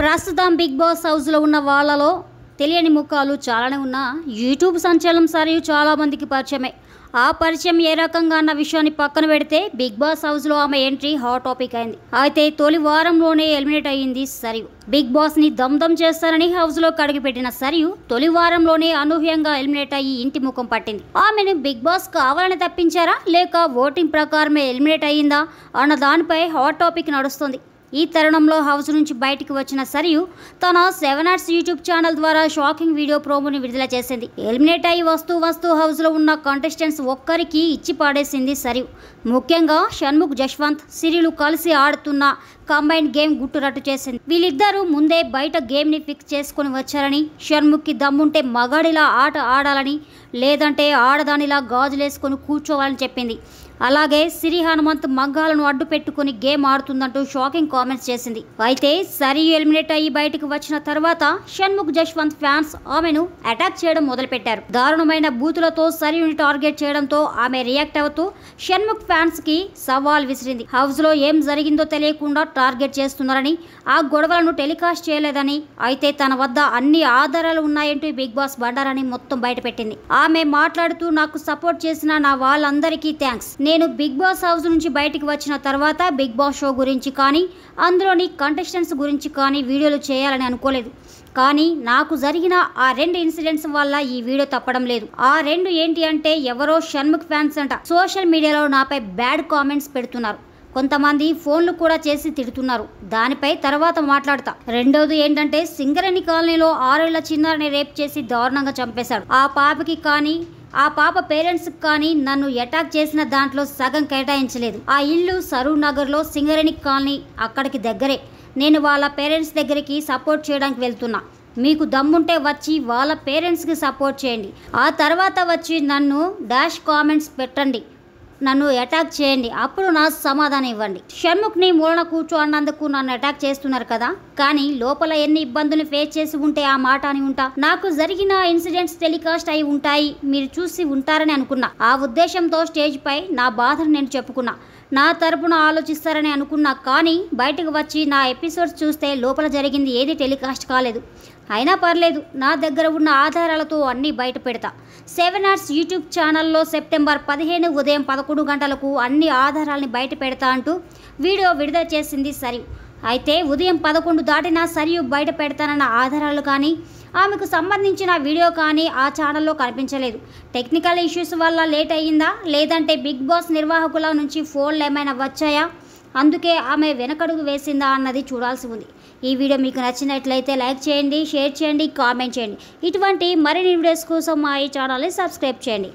ప్రస్తుతం big boss హౌస్లో ఉన్న వాళ్ళలో తెలియని ముఖాలు చాలానే ఉన్నా యూట్యూబ్ సంచలనం సరియు చాలామందికి పరిచయమే ఆ పరిచయం ఏ రకంగా అన్న విషయాన్ని పక్కన పెడితే బిగ్ బాస్ హౌస్లో ఆమె ఎంట్రీ హాట్ టాపిక్ అయింది అయితే తొలి వారంలోనే ఎలిమినేట్ అయ్యింది సరియు బిగ్ బాస్ని దమ్దం చేస్తారని హౌస్లో కడిగిపెట్టిన సరియు తొలి వారంలోనే అనూహ్యంగా ఎలిమినేట్ అయ్యి ఇంటి ముఖం పట్టింది ఆమెను బిగ్ బాస్ కావాలని తప్పించారా లేక ఓటింగ్ ప్రకారమే ఎలిమినేట్ అయ్యిందా అన్న దానిపై హాట్ టాపిక్ నడుస్తుంది ఈ తరుణంలో హౌస్ నుంచి బయటికి వచ్చిన సరియు తన సెవెన్ ఆర్ట్స్ యూట్యూబ్ ఛానల్ ద్వారా షాకింగ్ వీడియో ప్రోమోని విడుదల చేసింది ఎలిమినేట్ అయ్యి వస్తూ వస్తూ హౌస్లో ఉన్న కంటెస్టెంట్స్ ఒక్కరికి ఇచ్చి పాడేసింది సరియు ముఖ్యంగా షణ్ముఖ్ జశ్వంత్ సిరిలు కలిసి ఆడుతున్న కంబైన్ గేమ్ గుట్టురట్టు చేసింది వీళ్ళిద్దరూ ముందే బయట గేమ్ని ఫిక్స్ చేసుకుని వచ్చారని షణ్ముఖి దమ్ముంటే మగాడిలా ఆట ఆడాలని లేదంటే ఆడదానిలా గాజులేసుకొని కూర్చోవాలని చెప్పింది అలాగే సిరి హనుమంత్ మగ్గాలను అడ్డు పెట్టుకుని గేమ్ ఆడుతుందంటూ షాకింగ్ కామెంట్స్ చేసింది అయితే సరి ఎలిమినేట్ అయ్యి బయటకు వచ్చిన తర్వాత షణ్ముఖ్ జశ్వంత్ ఫ్యాన్స్ ఆమెను అటాక్ చేయడం మొదలుపెట్టారు దారుణమైన బూతులతో సరియుని టార్గెట్ చేయడంతో ఆమె రియాక్ట్ అవుతూ షణ్ముఖ్ ఫ్యాన్స్ కి సవాల్ విసిరింది హౌస్ లో ఏం జరిగిందో తెలియకుండా టార్గెట్ చేస్తున్నారని ఆ గొడవలను టెలికాస్ట్ చేయలేదని అయితే తన వద్ద అన్ని ఆధారాలు ఉన్నాయంటూ బిగ్ బాస్ బండారాన్ని మొత్తం బయటపెట్టింది ఆమె మాట్లాడుతూ నాకు సపోర్ట్ చేసిన నా వాళ్ళందరికీ థ్యాంక్స్ నేను బిగ్ బాస్ హౌస్ నుంచి బయటికి వచ్చిన తర్వాత బిగ్ బాస్ షో గురించి కానీ అందులోని కంటెస్టెంట్స్ గురించి కానీ వీడియోలు చేయాలని అనుకోలేదు కానీ నాకు జరిగిన ఆ రెండు ఇన్సిడెంట్స్ వల్ల ఈ వీడియో తప్పడం లేదు ఆ రెండు ఏంటి అంటే ఎవరో షణ్ముఖ్ ఫ్యాన్స్ అంట సోషల్ మీడియాలో నాపై బ్యాడ్ కామెంట్స్ పెడుతున్నారు కొంతమంది ఫోన్లు కూడా చేసి తిడుతున్నారు దానిపై తర్వాత మాట్లాడతా రెండోది ఏంటంటే సింగరేణి కాలనీలో ఆరేళ్ల చిన్నారిని రేప్ చేసి దారుణంగా చంపేశాడు ఆ పాపకి కానీ ఆ పాప పేరెంట్స్కి కానీ నన్ను అటాక్ చేసిన దాంట్లో సగం కేటాయించలేదు ఆ ఇల్లు సరూర్ నగర్లో సింగరేణి కాలనీ అక్కడికి దగ్గరే నేను వాళ్ళ పేరెంట్స్ దగ్గరికి సపోర్ట్ చేయడానికి వెళ్తున్నా మీకు దమ్ముంటే వచ్చి వాళ్ళ పేరెంట్స్కి సపోర్ట్ చేయండి ఆ తర్వాత వచ్చి నన్ను డాష్ కామెంట్స్ పెట్టండి నన్ను అటాక్ చేయండి అప్పుడు నా సమాధానం ఇవ్వండి షణ్ముఖ్ని మూలన కూర్చో అన్నందుకు నన్ను అటాక్ చేస్తున్నారు కదా కానీ లోపల ఎన్ని ఇబ్బందులు ఫేస్ చేసి ఉంటే ఆ మాట అని ఉంటా నాకు జరిగిన ఇన్సిడెంట్స్ టెలికాస్ట్ అయి ఉంటాయి మీరు చూసి ఉంటారని అనుకున్నా ఆ ఉద్దేశంతో స్టేజ్ పై నా బాధను నేను చెప్పుకున్నా నా తరపున ఆలోచిస్తారని అనుకున్నా కానీ బయటకు వచ్చి నా ఎపిసోడ్స్ చూస్తే లోపల జరిగింది ఏది టెలికాస్ట్ కాలేదు అయినా పర్లేదు నా దగ్గర ఉన్న ఆధారాలతో అన్నీ బయట పెడతా సెవెన్ ఆర్ట్స్ యూట్యూబ్ ఛానల్లో సెప్టెంబర్ పదిహేను ఉదయం పదకొండు గంటలకు అన్ని ఆధారాలని బయట పెడతా అంటూ వీడియో విడుదల చేసింది సరి అయితే ఉదయం పదకొండు దాటినా సరియు బయట పెడతానన్న ఆధారాలు కానీ ఆమెకు సంబంధించిన వీడియో కానీ ఆ ఛానల్లో కనిపించలేదు టెక్నికల్ ఇష్యూస్ వల్ల లేట్ అయ్యిందా లేదంటే బిగ్ బాస్ నిర్వాహకుల నుంచి ఫోన్లు ఏమైనా వచ్చాయా అందుకే ఆమె వెనకడుగు వేసిందా అన్నది చూడాల్సి ఉంది ఈ వీడియో మీకు నచ్చినట్లయితే లైక్ చేయండి షేర్ చేయండి కామెంట్ చేయండి ఇటువంటి మరిన్ని వీడియోస్ కోసం మా ఈ ఛానల్ని సబ్స్క్రైబ్ చేయండి